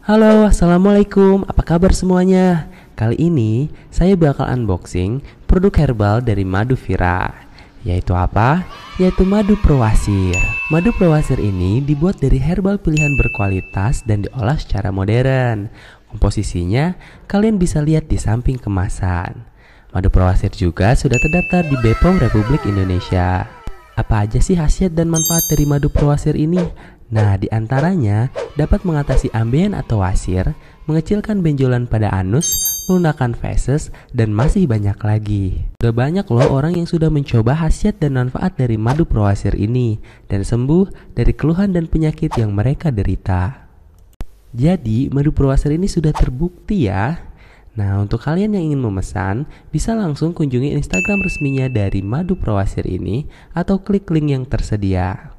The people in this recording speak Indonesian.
Halo, Assalamualaikum, apa kabar semuanya? Kali ini saya bakal unboxing produk herbal dari Madu Vira Yaitu apa? Yaitu madu Prowasir. Madu Prowasir ini dibuat dari herbal pilihan berkualitas dan diolah secara modern Komposisinya kalian bisa lihat di samping kemasan Madu Prowasir juga sudah terdaftar di BPOM Republik Indonesia apa aja sih khasiat dan manfaat dari madu Prowasir ini? Nah, di antaranya dapat mengatasi ambeien atau wasir, mengecilkan benjolan pada anus, melunakkan feses, dan masih banyak lagi. Sudah banyak loh orang yang sudah mencoba khasiat dan manfaat dari madu perwasir ini, dan sembuh dari keluhan dan penyakit yang mereka derita. Jadi, madu perwasir ini sudah terbukti ya. Nah, untuk kalian yang ingin memesan, bisa langsung kunjungi Instagram resminya dari madu perwasir ini atau klik link yang tersedia.